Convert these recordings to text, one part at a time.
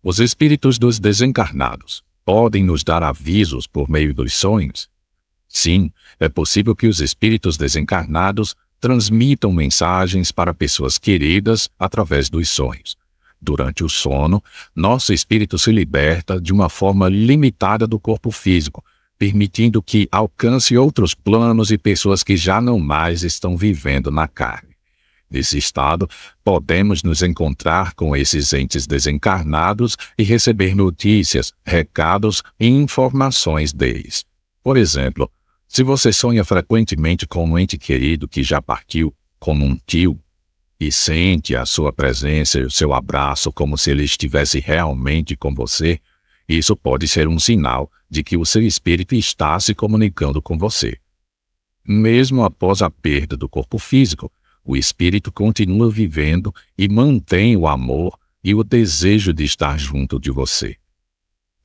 Os espíritos dos desencarnados podem nos dar avisos por meio dos sonhos? Sim, é possível que os espíritos desencarnados transmitam mensagens para pessoas queridas através dos sonhos. Durante o sono, nosso espírito se liberta de uma forma limitada do corpo físico, permitindo que alcance outros planos e pessoas que já não mais estão vivendo na carne. Nesse estado, podemos nos encontrar com esses entes desencarnados e receber notícias, recados e informações deles. Por exemplo, se você sonha frequentemente com um ente querido que já partiu, como um tio, e sente a sua presença e o seu abraço como se ele estivesse realmente com você, isso pode ser um sinal de que o seu espírito está se comunicando com você. Mesmo após a perda do corpo físico, o espírito continua vivendo e mantém o amor e o desejo de estar junto de você.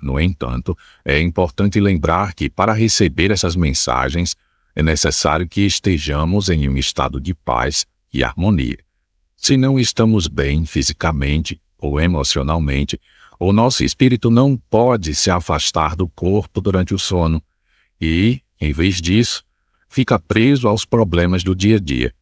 No entanto, é importante lembrar que para receber essas mensagens é necessário que estejamos em um estado de paz e harmonia. Se não estamos bem fisicamente ou emocionalmente, o nosso espírito não pode se afastar do corpo durante o sono e, em vez disso, fica preso aos problemas do dia a dia.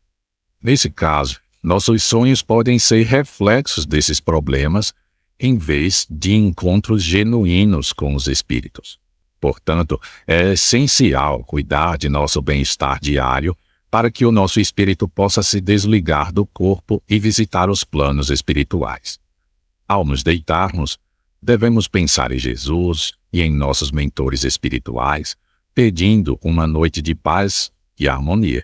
Nesse caso, nossos sonhos podem ser reflexos desses problemas em vez de encontros genuínos com os espíritos. Portanto, é essencial cuidar de nosso bem-estar diário para que o nosso espírito possa se desligar do corpo e visitar os planos espirituais. Ao nos deitarmos, devemos pensar em Jesus e em nossos mentores espirituais, pedindo uma noite de paz e harmonia.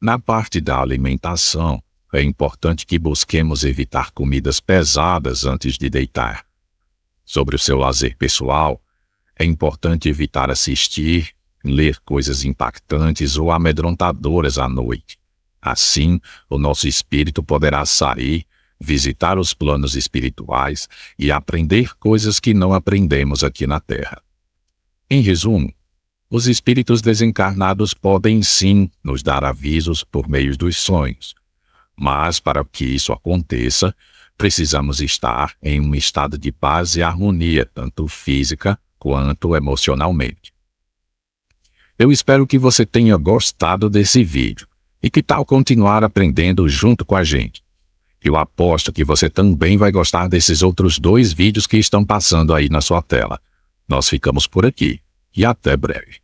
Na parte da alimentação, é importante que busquemos evitar comidas pesadas antes de deitar. Sobre o seu lazer pessoal, é importante evitar assistir, ler coisas impactantes ou amedrontadoras à noite. Assim, o nosso espírito poderá sair, visitar os planos espirituais e aprender coisas que não aprendemos aqui na Terra. Em resumo, os espíritos desencarnados podem sim nos dar avisos por meio dos sonhos, mas para que isso aconteça, precisamos estar em um estado de paz e harmonia, tanto física quanto emocionalmente. Eu espero que você tenha gostado desse vídeo e que tal continuar aprendendo junto com a gente. Eu aposto que você também vai gostar desses outros dois vídeos que estão passando aí na sua tela. Nós ficamos por aqui e até breve.